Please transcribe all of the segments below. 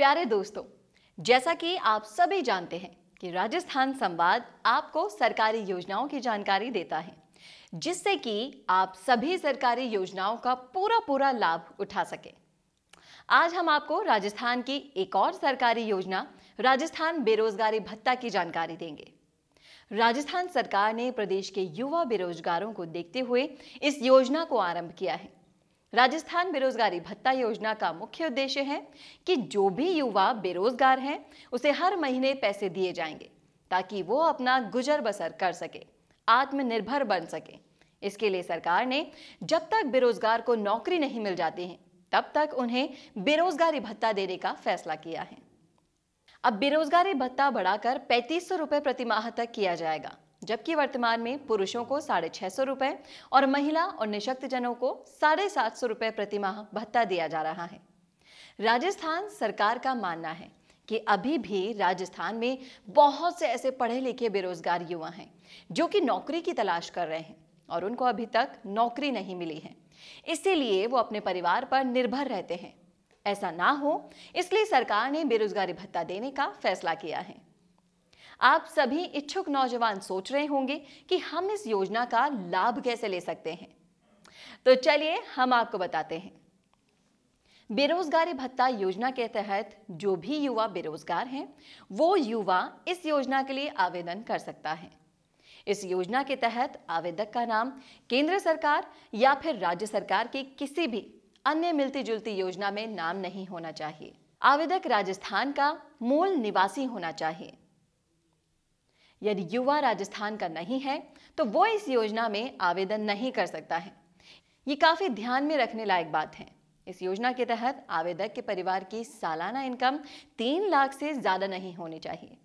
प्यारे दोस्तों जैसा कि आप सभी जानते हैं कि राजस्थान संवाद आपको सरकारी योजनाओं की जानकारी देता है जिससे कि आप सभी सरकारी योजनाओं का पूरा पूरा लाभ उठा सके आज हम आपको राजस्थान की एक और सरकारी योजना राजस्थान बेरोजगारी भत्ता की जानकारी देंगे राजस्थान सरकार ने प्रदेश के युवा बेरोजगारों को देखते हुए इस योजना को आरंभ किया है राजस्थान बेरोजगारी भत्ता योजना का मुख्य उद्देश्य है कि जो भी युवा बेरोजगार हैं उसे हर महीने पैसे दिए जाएंगे ताकि वो अपना गुजर बसर कर सके आत्मनिर्भर बन सके इसके लिए सरकार ने जब तक बेरोजगार को नौकरी नहीं मिल जाती है तब तक उन्हें बेरोजगारी भत्ता देने का फैसला किया है अब बेरोजगारी भत्ता बढ़ाकर पैंतीस सौ रुपए प्रति माह तक किया जाएगा जबकि वर्तमान में पुरुषों को साढ़े छह सौ रुपए और महिला और निशक्तजनों को साढ़े सात सौ रुपये प्रतिमाह भत्ता दिया जा रहा है राजस्थान सरकार का मानना है कि अभी भी राजस्थान में बहुत से ऐसे पढ़े लिखे बेरोजगार युवा हैं जो कि नौकरी की तलाश कर रहे हैं और उनको अभी तक नौकरी नहीं मिली है इसीलिए वो अपने परिवार पर निर्भर रहते हैं ऐसा ना हो इसलिए सरकार ने बेरोजगारी भत्ता देने का फैसला किया है आप सभी इच्छुक नौजवान सोच रहे होंगे कि हम इस योजना का लाभ कैसे ले सकते हैं तो चलिए हम आपको बताते हैं बेरोजगारी भत्ता योजना के तहत जो भी युवा बेरोजगार हैं वो युवा इस योजना के लिए आवेदन कर सकता है इस योजना के तहत आवेदक का नाम केंद्र सरकार या फिर राज्य सरकार की किसी भी अन्य मिलती जुलती योजना में नाम नहीं होना चाहिए आवेदक राजस्थान का मूल निवासी होना चाहिए यदि युवा राजस्थान का नहीं है तो वो इस योजना में आवेदन नहीं कर सकता है ये काफ़ी ध्यान में रखने लायक बात है इस योजना के तहत आवेदक के परिवार की सालाना इनकम तीन लाख से ज़्यादा नहीं होनी चाहिए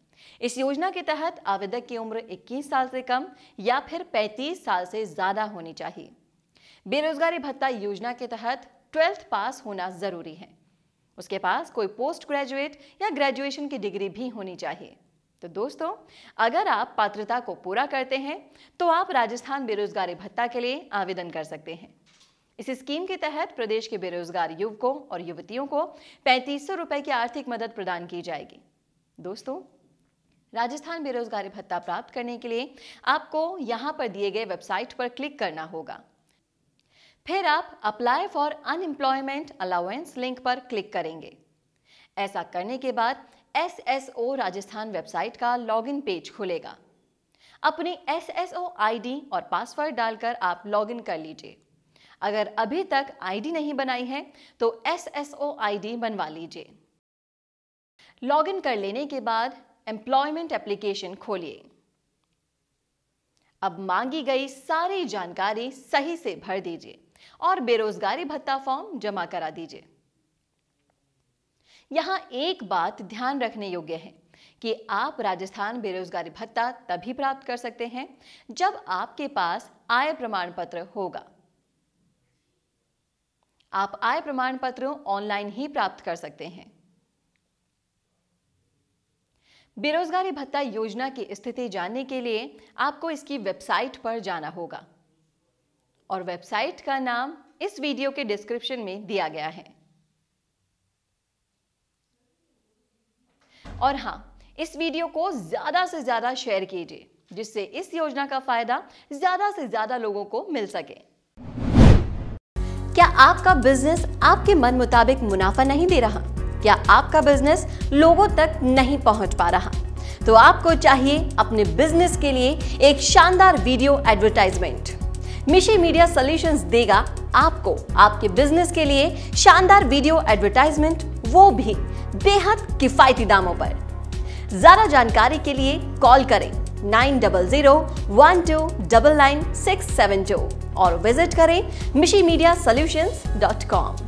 इस योजना के तहत आवेदक की उम्र 21 साल से कम या फिर 35 साल से ज़्यादा होनी चाहिए बेरोजगारी भत्ता योजना के तहत ट्वेल्थ पास होना ज़रूरी है उसके पास कोई पोस्ट ग्रेजुएट या ग्रेजुएशन की डिग्री भी होनी चाहिए तो दोस्तों अगर आप पात्रता को पूरा करते हैं तो आप राजस्थान बेरोजगारी भत्ता के लिए आवेदन कर सकते हैं इस स्कीम के तहत प्रदेश के बेरोजगार युवकों और युवतियों को पैंतीस रुपए की आर्थिक मदद प्रदान की जाएगी दोस्तों राजस्थान बेरोजगारी भत्ता प्राप्त करने के लिए आपको यहां पर दिए गए वेबसाइट पर क्लिक करना होगा फिर आप apply for unemployment allowance link पर क्लिक करेंगे ऐसा करने के बाद S S O Rajasthan website का लॉगिन पेज खुलेगा अपने S S O I D और पासवर्ड डालकर आप लॉगिन कर लीजिए अगर अभी तक आईडी नहीं बनाई है तो S S O I D बनवा लीजिए लॉगिन कर लेने के बाद एम्प्लॉयमेंट एप्लीकेशन खोलिए अब मांगी गई सारी जानकारी सही से भर दीजिए और बेरोजगारी भत्ता फॉर्म जमा करा दीजिए यहाँ एक बात ध्यान रखने योग्य है कि आप राजस्थान बेरोजगारी भत्ता तभी प्राप्त कर सकते हैं जब आपके पास आय प्रमाण पत्र होगा आप आय प्रमाण पत्र ऑनलाइन ही प्राप्त कर सकते हैं बेरोजगारी भत्ता योजना की स्थिति जानने के लिए आपको इसकी वेबसाइट पर जाना होगा और वेबसाइट का नाम इस वीडियो के डिस्क्रिप्शन में दिया गया है और हाँ इस वीडियो को ज़्यादा से ज़्यादा शेयर कीजिए जिससे इस योजना का फायदा ज़्यादा से ज़्यादा लोगों को मिल सके क्या आपका बिजनेस आपके मन मुताबिक मुनाफा नहीं दे रहा क्या आपका बिजनेस लोगों तक नहीं पहुंच पा रहा तो आपको चाहिए अपने बिजनेस के लिए एक शानदार video advertisement Mishi media solutions देगा आपको आपके बिजनेस के लिए शानदार वीडियो एडवर्टाइजमेंट वो भी बेहद किफायती दामों पर ज्यादा जानकारी के लिए कॉल करें nine double zero one two double nine six seven two और विजिट करें Mishi media solution dot com